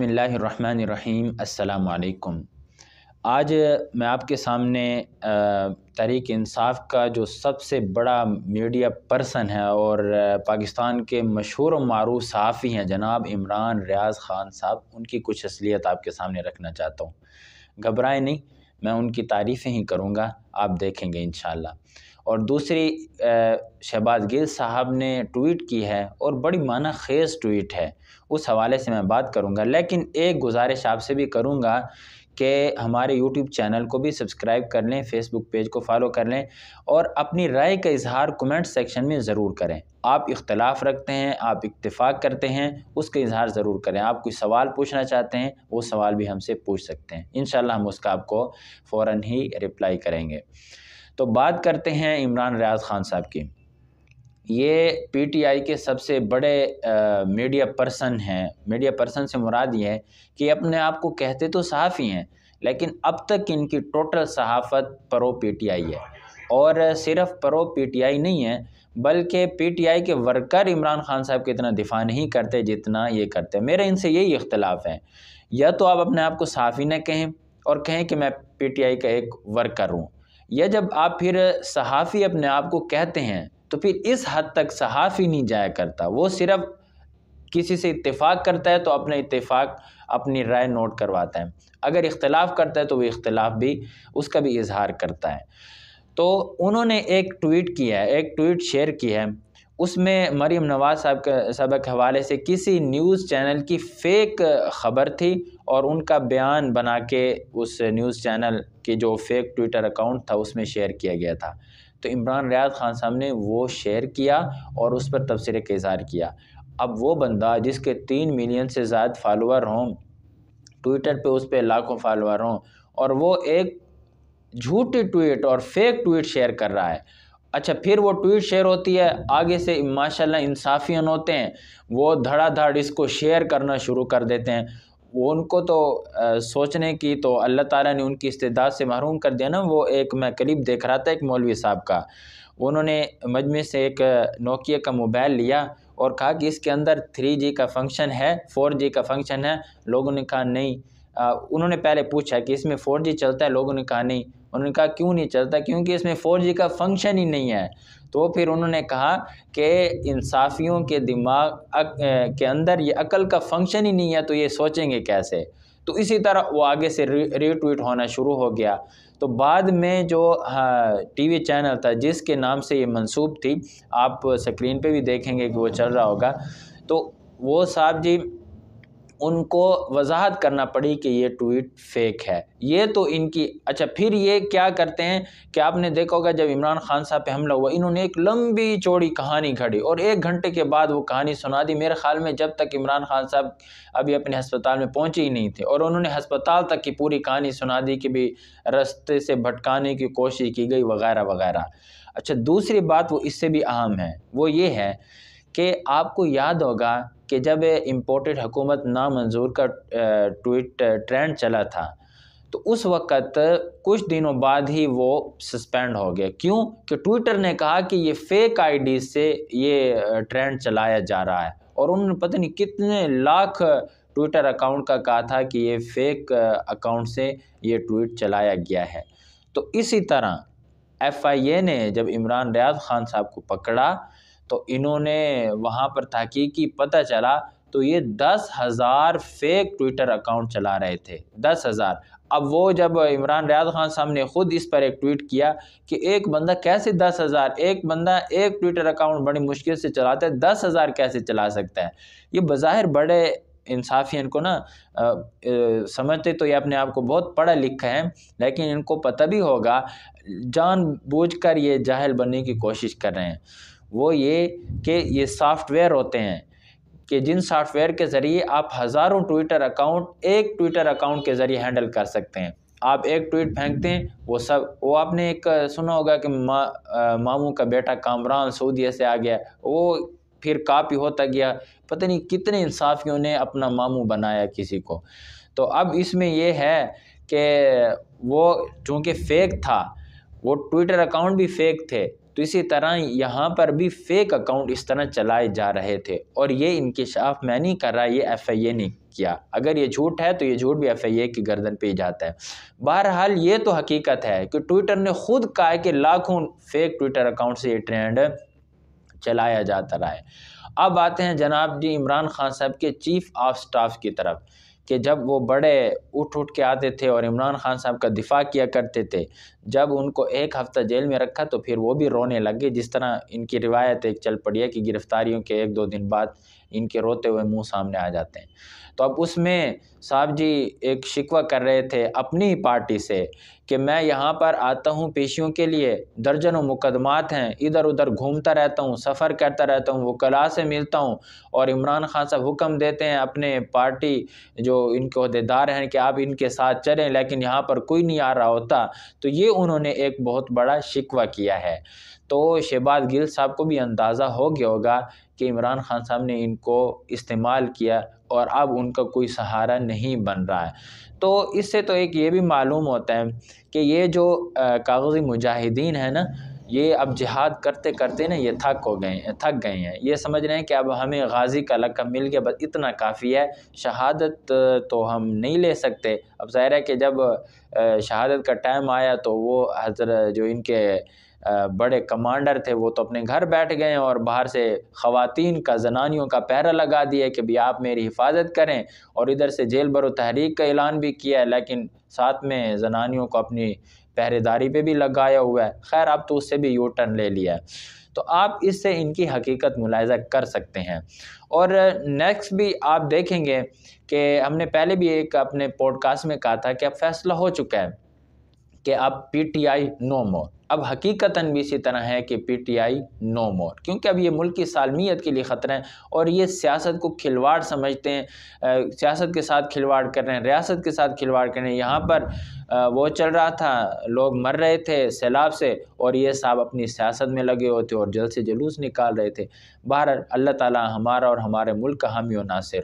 बसमीम् अल्लाम आज मैं आपके सामने तहरीक इंसाफ का जो सबसे बड़ा मीडिया पर्सन है और पाकिस्तान के मशहूर और मरूफ सहाफ़ी हैं जनाब इमरान रियाज ख़ान साहब उनकी कुछ असलियत आपके सामने रखना चाहता हूँ घबराएं नहीं मैं उनकी तारीफ़ें ही करूँगा आप देखेंगे इन और दूसरी शहबाज गिल साहब ने ट्वीट की है और बड़ी माना खेज ट्वीट है उस हवाले से मैं बात करूँगा लेकिन एक गुजारिश आपसे भी करूँगा कि हमारे यूट्यूब चैनल को भी सब्सक्राइब कर लें फेसबुक पेज को फॉलो कर लें और अपनी राय का इजहार कमेंट सेक्शन में ज़रूर करें आप इख्तलाफ रखते हैं आप इतफाक़ करते हैं उसका इजहार ज़रूर करें आप कोई सवाल पूछना चाहते हैं वो सवाल भी हमसे पूछ सकते हैं इन हम उसका आपको फ़ौर ही रिप्लाई करेंगे तो बात करते हैं इमरान रियाज खान साहब की ये पीटीआई के सबसे बड़े आ, मीडिया पर्सन हैं मीडिया पर्सन से मुराद ये है कि अपने आप को कहते तो सहाफ़ी हैं लेकिन अब तक इनकी टोटल सहाफ़त परो पीटीआई है और सिर्फ परो पीटीआई नहीं है बल्कि पीटीआई के वर्कर इमरान खान साहब के इतना दिफा नहीं करते जितना ये करते मेरे इनसे यही इख्तलाफ है या तो आप अपने आप को सहाफ़ी न कहें और कहें कि मैं आई का एक वर्कर हूँ या जब आप फिर सहाफ़ी अपने आप को कहते हैं तो फिर इस हद तक सहाफ़ी नहीं जाया करता वो सिर्फ किसी से इतफाक़ करता है तो अपने इतफाक़ अपनी राय नोट करवाता है अगर इख्तलाफ करता है तो वो इख्तलाफ भी उसका भी इजहार करता है तो उन्होंने एक ट्वीट किया है एक ट्वीट शेयर किया है उसमें मरीम नवाज़ साहब के सबक के हवाले से किसी न्यूज़ चैनल की फ़ेक ख़बर थी और उनका बयान बना के उस न्यूज़ चैनल के जो फ़ेक ट्विटर अकाउंट था उसमें शेयर किया गया था तो इमरान रियाज ख़ान साहब ने वो शेयर किया और उस पर तबसरे का इजहार किया अब वो बंदा जिसके तीन मिलियन से ज़्यादा फॉलोअर हों ट्विटर पर उस पर लाखों फॉलोअर हों और वो एक झूठी ट्वीट और फेक ट्वीट शेयर कर रहा है अच्छा फिर वो ट्वीट शेयर होती है आगे से माशाल्लाह इंसाफियन होते हैं वो धड़ाधड़ इसको शेयर करना शुरू कर देते हैं वो उनको तो आ, सोचने की तो अल्लाह ताला ने उनकी इस्तेदाद से महरूम कर दिया ना वो एक मैं क्लिप देख रहा था एक मौलवी साहब का उन्होंने मजमे से एक नोकिया का मोबाइल लिया और कहा कि इसके अंदर थ्री जी का फंक्शन है फ़ोर जी का फंक्शन है लोगों ने कहा नहीं आ, उन्होंने पहले पूछा कि इसमें फ़ोर जी चलता है लोगों ने कहा नहीं उन्होंने कहा क्यों नहीं चलता क्योंकि इसमें फोर जी का फंक्शन ही नहीं है तो फिर उन्होंने कहा कि इंसाफियों के दिमाग अक, के अंदर ये अकल का फंक्शन ही नहीं है तो ये सोचेंगे कैसे तो इसी तरह वो आगे से रीट्वीट होना शुरू हो गया तो बाद में जो टीवी चैनल था जिसके नाम से ये मंसूब थी आप स्क्रीन पे भी देखेंगे कि वो चल रहा होगा तो वो साहब जी उनको वजाहत करना पड़ी कि ये ट्वीट फेक है ये तो इनकी अच्छा फिर ये क्या करते हैं कि आपने देखा होगा जब इमरान खान साहब पे हमला हुआ इन्होंने एक लंबी चौड़ी कहानी खड़ी और एक घंटे के बाद वो कहानी सुना दी मेरे ख्याल में जब तक इमरान खान साहब अभी अपने हस्पताल में पहुँचे ही नहीं थे और उन्होंने हस्पताल तक की पूरी कहानी सुना दी कि भी रस्ते से भटकाने की कोशिश की गई वगैरह वगैरह अच्छा दूसरी बात वो इससे भी अहम है वो ये है कि आपको याद होगा कि जब इम्पोर्टेड हुकूमत नामंजूर का ट्वीट ट्रेंड चला था तो उस वक़्त कुछ दिनों बाद ही वो सस्पेंड हो गया क्यों कि ट्विटर ने कहा कि ये फेक आईडी से ये ट्रेंड चलाया जा रहा है और उन्होंने पता नहीं कितने लाख ट्विटर अकाउंट का कहा था कि ये फेक अकाउंट से ये ट्वीट चलाया गया है तो इसी तरह एफ आई ए ने जब इमरान रियाज ख़ान साहब को पकड़ा तो इन्होंने वहाँ पर तहकी की पता चला तो ये दस हज़ार फेक ट्विटर अकाउंट चला रहे थे दस हज़ार अब वो जब इमरान रियाज खान साहब ने ख़ुद इस पर एक ट्वीट किया कि एक बंदा कैसे दस हज़ार एक बंदा एक ट्विटर अकाउंट बड़ी मुश्किल से चलाता है दस हज़ार कैसे चला सकता है ये बाहिर बड़े इंसाफ़ी इनको ना समझते तो ये अपने आप को बहुत पढ़ा लिखा है लेकिन इनको पता भी होगा जानबूझकर ये जाहल बनने की कोशिश कर रहे हैं वो ये कि ये सॉफ्टवेयर होते हैं कि जिन सॉफ्टवेयर के ज़रिए आप हज़ारों ट्विटर अकाउंट एक ट्विटर अकाउंट के ज़रिए हैंडल कर सकते हैं आप एक ट्वीट फेंकते हैं वो सब वो आपने एक सुना होगा कि मा, मामू का बेटा कामरान सऊदी से आ गया वो फिर कापी होता गया पता नहीं कितने इंसाफियों ने अपना मामू बनाया किसी को तो अब इसमें यह है कि वो चूँकि फ़ेक था वो ट्विटर अकाउंट भी फेक थे तो इसी तरह यहाँ पर भी फेक अकाउंट इस तरह चलाए जा रहे थे और ये इंकशाफ मैं नहीं कर रहा ये एफ आई ए ने किया अगर ये झूठ है तो ये झूठ भी एफ आई ए की गर्दन पे ही जाता है बहरहाल ये तो हकीकत है कि ट्विटर ने खुद कहा है कि लाखों फेक ट्विटर अकाउंट से ये ट्रेंड चलाया जाता रहा है अब आते हैं जनाब जी इमरान खान साहब के चीफ ऑफ स्टाफ की तरफ कि जब वो बड़े उठ उठ के आते थे और इमरान खान साहब का दिफा किया करते थे जब उनको एक हफ़्ता जेल में रखा तो फिर वो भी रोने लगे जिस तरह इनकी रिवायत एक चल पड़ी है कि गिरफ़्तारियों के एक दो दिन बाद इनके रोते हुए मुंह सामने आ जाते हैं तो अब उसमें साहब जी एक शिकवा कर रहे थे अपनी ही पार्टी से कि मैं यहाँ पर आता हूँ पेशियों के लिए दर्जनों मुकदमात हैं इधर उधर घूमता रहता हूँ सफ़र करता रहता हूँ कला से मिलता हूँ और इमरान खान साहब हुक्म देते हैं अपने पार्टी जो इनके अहदेदार हैं कि आप इनके साथ चलें लेकिन यहाँ पर कोई नहीं आ रहा होता तो ये उन्होंने एक बहुत बड़ा शिकवा किया है तो शहबाज गिल साहब को भी अंदाज़ा हो गया होगा कि इमरान खान साहब ने इनको इस्तेमाल किया और अब उनका कोई सहारा नहीं बन रहा है तो इससे तो एक ये भी मालूम होता है कि ये जो कागज़ी मुजाहिदीन है ना ये अब जिहाद करते करते ना ये थक हो गए हैं थक गए हैं ये समझ रहे हैं कि अब हमें गाजी का लकब मिल गया बस इतना काफ़ी है शहादत तो हम नहीं ले सकते अब ज़ाहिर है कि जब शहादत का टाइम आया तो वो हजर जो इनके बड़े कमांडर थे वो तो अपने घर बैठ गए और बाहर से ख़वातीन का जनानियों का पहरा लगा दिया कि भी आप मेरी हिफाजत करें और इधर से जेल बरो तहरीक का ऐलान भी किया है लेकिन साथ में जनानियों को अपनी पहरेदारी पे भी लगाया हुआ है खैर अब तो उससे भी यू टर्न ले लिया है तो आप इससे इनकी हकीकत मुलायजा कर सकते हैं और नेक्स्ट भी आप देखेंगे कि हमने पहले भी एक अपने पॉडकास्ट में कहा था कि अब फैसला हो चुका है कि अब पीटीआई नो मोर अब हकीकता भी इसी तरह है कि पीटीआई नो मोर क्योंकि अब ये मुल्क की सालमियत के लिए ख़तरा है और ये सियासत को खिलवाड़ समझते हैं सियासत के साथ खिलवाड़ कर रहे हैं रियासत के साथ खिलवाड़ कर रहे हैं यहाँ पर आ, वो चल रहा था लोग मर रहे थे सैलाब से और ये साहब अपनी सियासत में लगे होते और जल से जुलूस निकाल रहे थे बहर अल्लाह ताली हमारा और हमारे मुल्क का हामी और नासिर